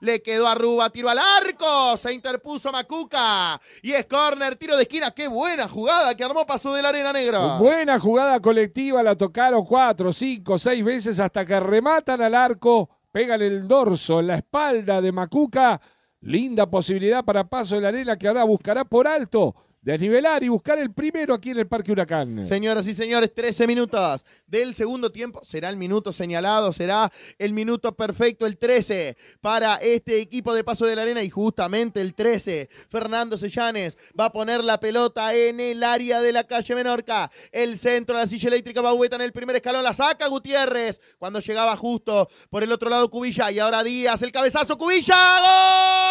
Le quedó a Ruba, tiro al arco. Se interpuso Macuca. Y es corner tiro de esquina. Qué buena jugada que armó Paso de la Arena Negra. Buena jugada colectiva. La tocaron cuatro, cinco, seis veces hasta que rematan al arco. Pegan el dorso la espalda de Macuca. Linda posibilidad para Paso de la Arena que ahora buscará por alto desnivelar y buscar el primero aquí en el Parque Huracán. Señoras y señores, 13 minutos del segundo tiempo. Será el minuto señalado, será el minuto perfecto, el 13, para este equipo de Paso de la Arena. Y justamente el 13, Fernando Sellanes va a poner la pelota en el área de la calle Menorca. El centro, de la silla eléctrica va vuelta en el primer escalón, la saca Gutiérrez cuando llegaba justo por el otro lado Cubilla. Y ahora Díaz, el cabezazo, Cubilla, ¡gol!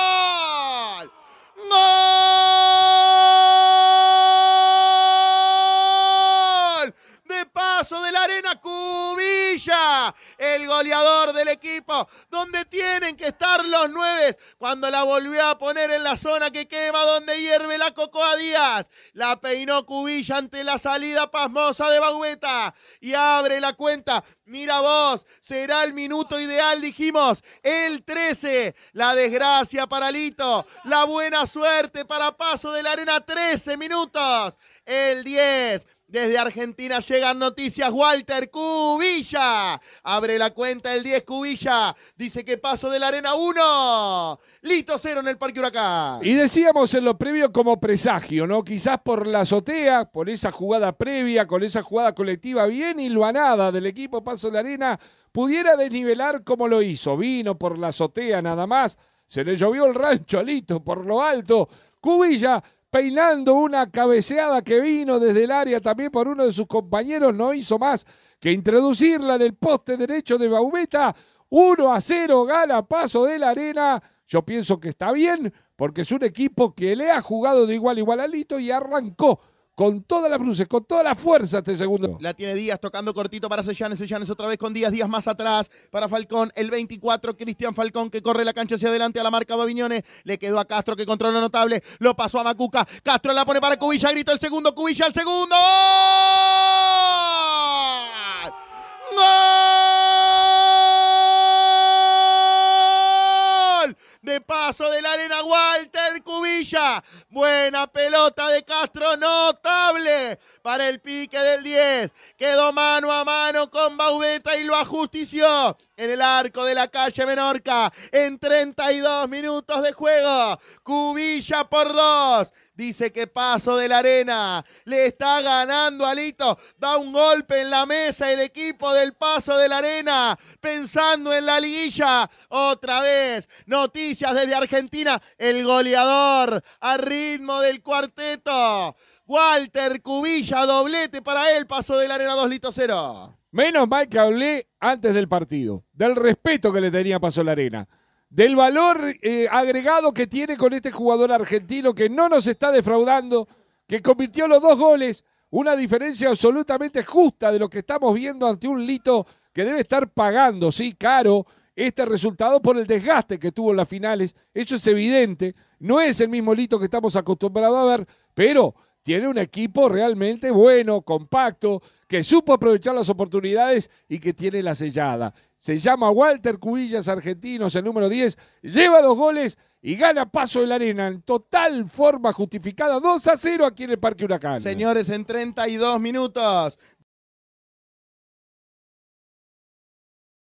de la arena Cubilla, el goleador del equipo, donde tienen que estar los nueve cuando la volvió a poner en la zona que quema donde hierve la Cocoa Díaz, la peinó Cubilla ante la salida pasmosa de Bagueta y abre la cuenta, mira vos, será el minuto ideal, dijimos, el 13, la desgracia para Lito, la buena suerte para Paso de la Arena, 13 minutos, el 10. Desde Argentina llegan noticias. Walter Cubilla abre la cuenta el 10 Cubilla. Dice que paso de la arena 1. listo 0 en el Parque Huracán. Y decíamos en lo previo como presagio, ¿no? Quizás por la azotea, por esa jugada previa, con esa jugada colectiva bien hilvanada del equipo Paso de la Arena, pudiera desnivelar como lo hizo. Vino por la azotea nada más. Se le llovió el rancho a Lito por lo alto. Cubilla peinando una cabeceada que vino desde el área también por uno de sus compañeros, no hizo más que introducirla en el poste derecho de Baumeta. 1 a 0 gana Paso de la Arena. Yo pienso que está bien porque es un equipo que le ha jugado de igual a igual a y arrancó con toda la con toda la fuerza este segundo. La tiene Díaz tocando cortito para Sellanes, Sellanes otra vez con Díaz, Díaz más atrás para Falcón, el 24, Cristian Falcón que corre la cancha hacia adelante a la marca Baviñones. le quedó a Castro que controla notable, lo pasó a Macuca, Castro la pone para Cubilla, grita el segundo, Cubilla el segundo. de paso de la arena Walter Cubilla. Buena pelota de Castro, notable para el pique del 10. Quedó mano a mano con Baudeta y lo ajustició en el arco de la calle Menorca en 32 minutos de juego. Cubilla por dos. Dice que paso de la arena. Le está ganando Alito. Da un golpe en la mesa el equipo del paso de la arena. Pensando en la liguilla. Otra vez. Noticias desde Argentina. El goleador al ritmo del cuarteto. Walter Cubilla, doblete para él, paso de la arena 2, 0. Menos mal que hablé antes del partido, del respeto que le tenía Paso la Arena, del valor eh, agregado que tiene con este jugador argentino que no nos está defraudando, que convirtió los dos goles, una diferencia absolutamente justa de lo que estamos viendo ante un Lito que debe estar pagando, sí, caro, este resultado por el desgaste que tuvo en las finales. Eso es evidente. No es el mismo Lito que estamos acostumbrados a ver, pero tiene un equipo realmente bueno, compacto, que supo aprovechar las oportunidades y que tiene la sellada. Se llama Walter Cubillas Argentinos, el número 10, lleva dos goles y gana Paso de la Arena en total forma justificada 2 a 0 aquí en el Parque Huracán. Señores, en 32 minutos